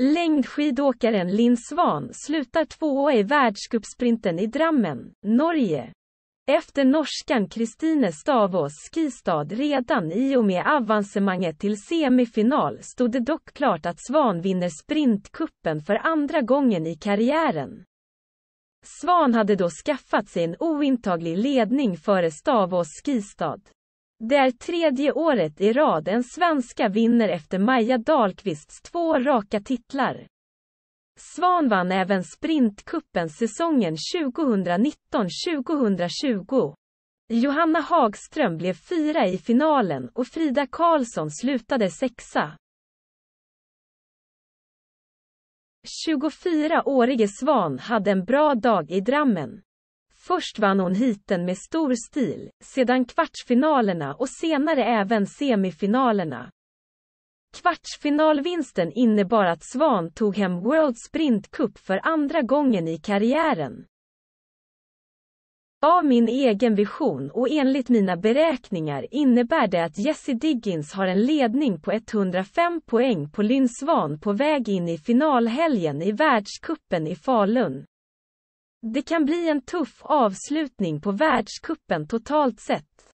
Längdskidåkaren Linn Svan slutar tvåa i världscupsprinten i Drammen, Norge. Efter norskan Kristine Stavås Skistad redan i och med avancemanget till semifinal stod det dock klart att Svan vinner sprintkuppen för andra gången i karriären. Svan hade då skaffat sig en ointaglig ledning före Stavås Skistad. Det är tredje året i rad en svenska vinner efter Maja Dahlqvists två raka titlar. Svan vann även Sprintkuppen säsongen 2019-2020. Johanna Hagström blev fyra i finalen och Frida Karlsson slutade sexa. 24-årige Svan hade en bra dag i Drammen. Först vann hon hiten med stor stil, sedan kvartsfinalerna och senare även semifinalerna. Kvartsfinalvinsten innebar att Svan tog hem World Sprint Cup för andra gången i karriären. Av min egen vision och enligt mina beräkningar innebär det att Jesse Diggins har en ledning på 105 poäng på Lynn Svan på väg in i finalhelgen i världskuppen i Falun. Det kan bli en tuff avslutning på världskuppen totalt sett.